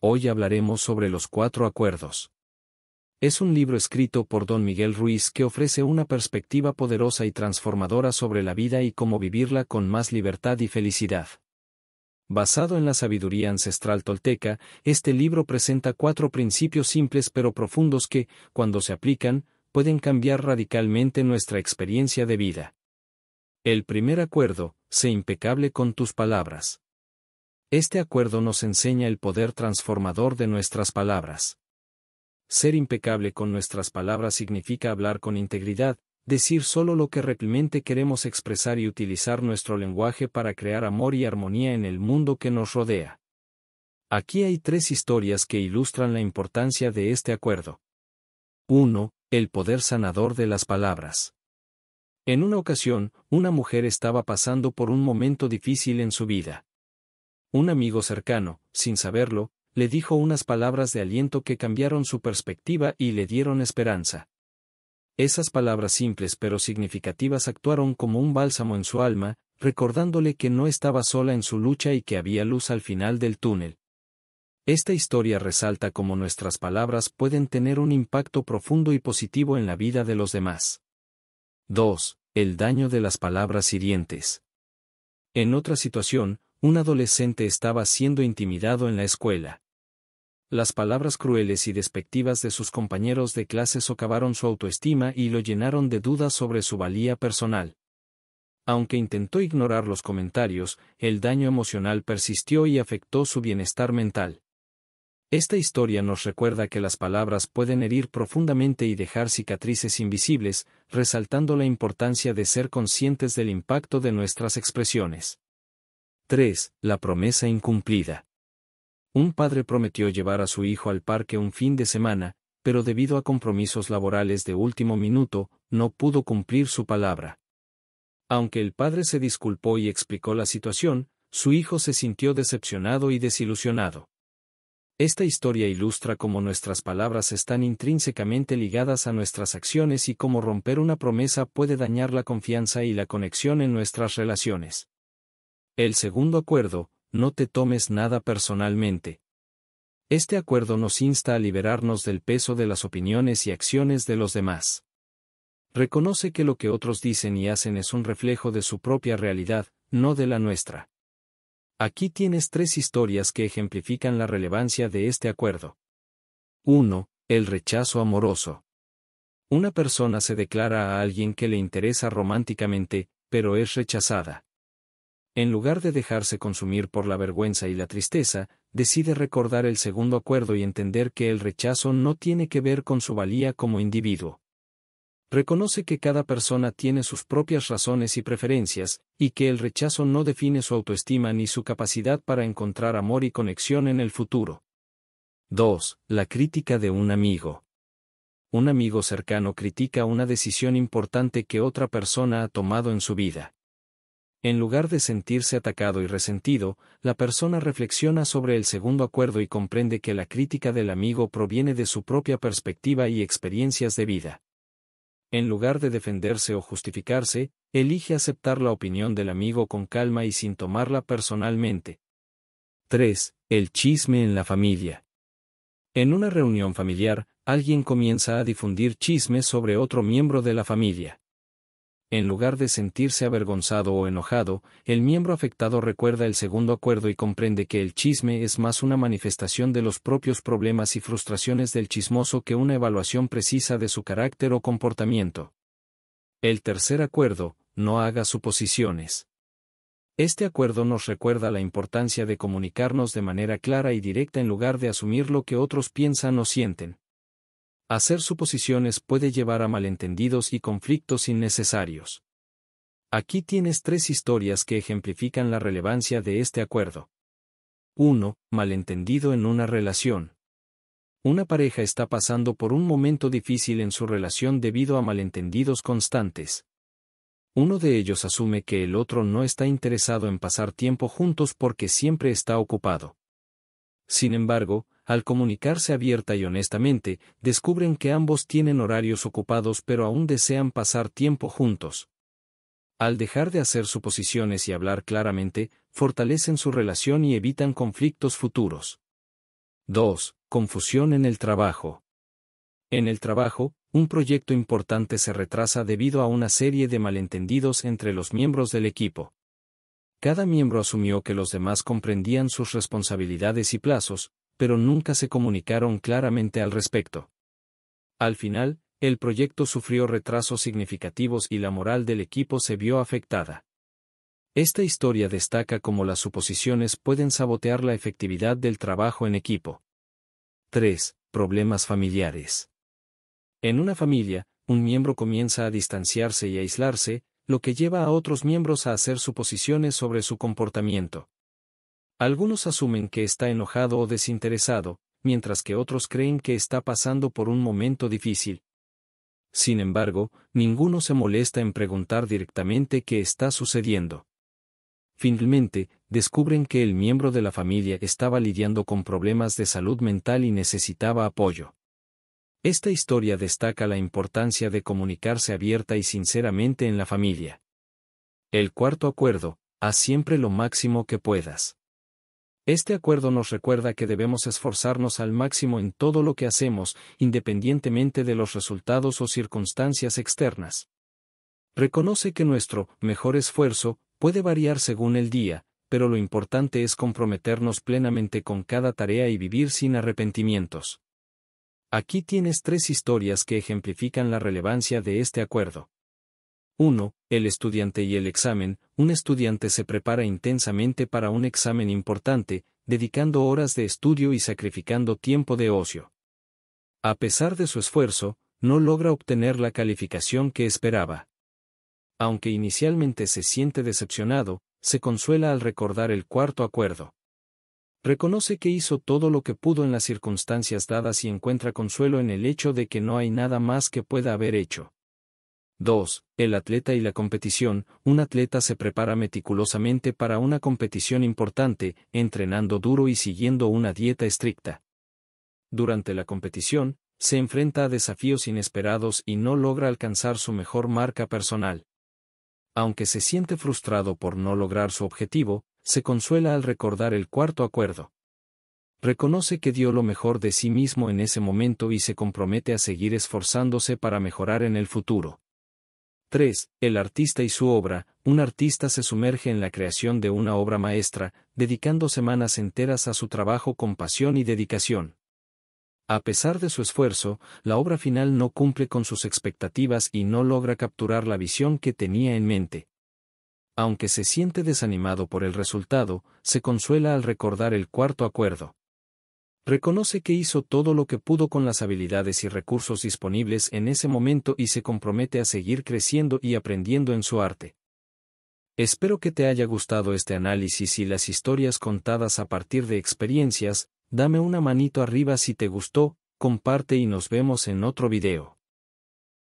Hoy hablaremos sobre los cuatro acuerdos. Es un libro escrito por don Miguel Ruiz que ofrece una perspectiva poderosa y transformadora sobre la vida y cómo vivirla con más libertad y felicidad. Basado en la sabiduría ancestral tolteca, este libro presenta cuatro principios simples pero profundos que, cuando se aplican, pueden cambiar radicalmente nuestra experiencia de vida. El primer acuerdo, sé impecable con tus palabras. Este acuerdo nos enseña el poder transformador de nuestras palabras. Ser impecable con nuestras palabras significa hablar con integridad, decir solo lo que realmente queremos expresar y utilizar nuestro lenguaje para crear amor y armonía en el mundo que nos rodea. Aquí hay tres historias que ilustran la importancia de este acuerdo. 1. El poder sanador de las palabras. En una ocasión, una mujer estaba pasando por un momento difícil en su vida. Un amigo cercano, sin saberlo, le dijo unas palabras de aliento que cambiaron su perspectiva y le dieron esperanza. Esas palabras simples pero significativas actuaron como un bálsamo en su alma, recordándole que no estaba sola en su lucha y que había luz al final del túnel. Esta historia resalta cómo nuestras palabras pueden tener un impacto profundo y positivo en la vida de los demás. 2. El daño de las palabras hirientes. En otra situación, un adolescente estaba siendo intimidado en la escuela. Las palabras crueles y despectivas de sus compañeros de clase socavaron su autoestima y lo llenaron de dudas sobre su valía personal. Aunque intentó ignorar los comentarios, el daño emocional persistió y afectó su bienestar mental. Esta historia nos recuerda que las palabras pueden herir profundamente y dejar cicatrices invisibles, resaltando la importancia de ser conscientes del impacto de nuestras expresiones. 3. La promesa incumplida. Un padre prometió llevar a su hijo al parque un fin de semana, pero debido a compromisos laborales de último minuto, no pudo cumplir su palabra. Aunque el padre se disculpó y explicó la situación, su hijo se sintió decepcionado y desilusionado. Esta historia ilustra cómo nuestras palabras están intrínsecamente ligadas a nuestras acciones y cómo romper una promesa puede dañar la confianza y la conexión en nuestras relaciones. El segundo acuerdo, no te tomes nada personalmente. Este acuerdo nos insta a liberarnos del peso de las opiniones y acciones de los demás. Reconoce que lo que otros dicen y hacen es un reflejo de su propia realidad, no de la nuestra. Aquí tienes tres historias que ejemplifican la relevancia de este acuerdo. 1. El rechazo amoroso. Una persona se declara a alguien que le interesa románticamente, pero es rechazada. En lugar de dejarse consumir por la vergüenza y la tristeza, decide recordar el segundo acuerdo y entender que el rechazo no tiene que ver con su valía como individuo. Reconoce que cada persona tiene sus propias razones y preferencias, y que el rechazo no define su autoestima ni su capacidad para encontrar amor y conexión en el futuro. 2. La crítica de un amigo. Un amigo cercano critica una decisión importante que otra persona ha tomado en su vida. En lugar de sentirse atacado y resentido, la persona reflexiona sobre el segundo acuerdo y comprende que la crítica del amigo proviene de su propia perspectiva y experiencias de vida. En lugar de defenderse o justificarse, elige aceptar la opinión del amigo con calma y sin tomarla personalmente. 3. El chisme en la familia. En una reunión familiar, alguien comienza a difundir chismes sobre otro miembro de la familia en lugar de sentirse avergonzado o enojado, el miembro afectado recuerda el segundo acuerdo y comprende que el chisme es más una manifestación de los propios problemas y frustraciones del chismoso que una evaluación precisa de su carácter o comportamiento. El tercer acuerdo, no haga suposiciones. Este acuerdo nos recuerda la importancia de comunicarnos de manera clara y directa en lugar de asumir lo que otros piensan o sienten. Hacer suposiciones puede llevar a malentendidos y conflictos innecesarios. Aquí tienes tres historias que ejemplifican la relevancia de este acuerdo. 1. Malentendido en una relación. Una pareja está pasando por un momento difícil en su relación debido a malentendidos constantes. Uno de ellos asume que el otro no está interesado en pasar tiempo juntos porque siempre está ocupado. Sin embargo, al comunicarse abierta y honestamente, descubren que ambos tienen horarios ocupados pero aún desean pasar tiempo juntos. Al dejar de hacer suposiciones y hablar claramente, fortalecen su relación y evitan conflictos futuros. 2. Confusión en el trabajo. En el trabajo, un proyecto importante se retrasa debido a una serie de malentendidos entre los miembros del equipo. Cada miembro asumió que los demás comprendían sus responsabilidades y plazos, pero nunca se comunicaron claramente al respecto. Al final, el proyecto sufrió retrasos significativos y la moral del equipo se vio afectada. Esta historia destaca cómo las suposiciones pueden sabotear la efectividad del trabajo en equipo. 3. Problemas familiares. En una familia, un miembro comienza a distanciarse y aislarse, lo que lleva a otros miembros a hacer suposiciones sobre su comportamiento. Algunos asumen que está enojado o desinteresado, mientras que otros creen que está pasando por un momento difícil. Sin embargo, ninguno se molesta en preguntar directamente qué está sucediendo. Finalmente, descubren que el miembro de la familia estaba lidiando con problemas de salud mental y necesitaba apoyo. Esta historia destaca la importancia de comunicarse abierta y sinceramente en la familia. El cuarto acuerdo, haz siempre lo máximo que puedas. Este acuerdo nos recuerda que debemos esforzarnos al máximo en todo lo que hacemos, independientemente de los resultados o circunstancias externas. Reconoce que nuestro mejor esfuerzo puede variar según el día, pero lo importante es comprometernos plenamente con cada tarea y vivir sin arrepentimientos. Aquí tienes tres historias que ejemplifican la relevancia de este acuerdo. 1. El estudiante y el examen. Un estudiante se prepara intensamente para un examen importante, dedicando horas de estudio y sacrificando tiempo de ocio. A pesar de su esfuerzo, no logra obtener la calificación que esperaba. Aunque inicialmente se siente decepcionado, se consuela al recordar el cuarto acuerdo. Reconoce que hizo todo lo que pudo en las circunstancias dadas y encuentra consuelo en el hecho de que no hay nada más que pueda haber hecho. 2. El atleta y la competición. Un atleta se prepara meticulosamente para una competición importante, entrenando duro y siguiendo una dieta estricta. Durante la competición, se enfrenta a desafíos inesperados y no logra alcanzar su mejor marca personal. Aunque se siente frustrado por no lograr su objetivo, se consuela al recordar el cuarto acuerdo. Reconoce que dio lo mejor de sí mismo en ese momento y se compromete a seguir esforzándose para mejorar en el futuro. 3. El artista y su obra. Un artista se sumerge en la creación de una obra maestra, dedicando semanas enteras a su trabajo con pasión y dedicación. A pesar de su esfuerzo, la obra final no cumple con sus expectativas y no logra capturar la visión que tenía en mente. Aunque se siente desanimado por el resultado, se consuela al recordar el cuarto acuerdo. Reconoce que hizo todo lo que pudo con las habilidades y recursos disponibles en ese momento y se compromete a seguir creciendo y aprendiendo en su arte. Espero que te haya gustado este análisis y las historias contadas a partir de experiencias, dame una manito arriba si te gustó, comparte y nos vemos en otro video.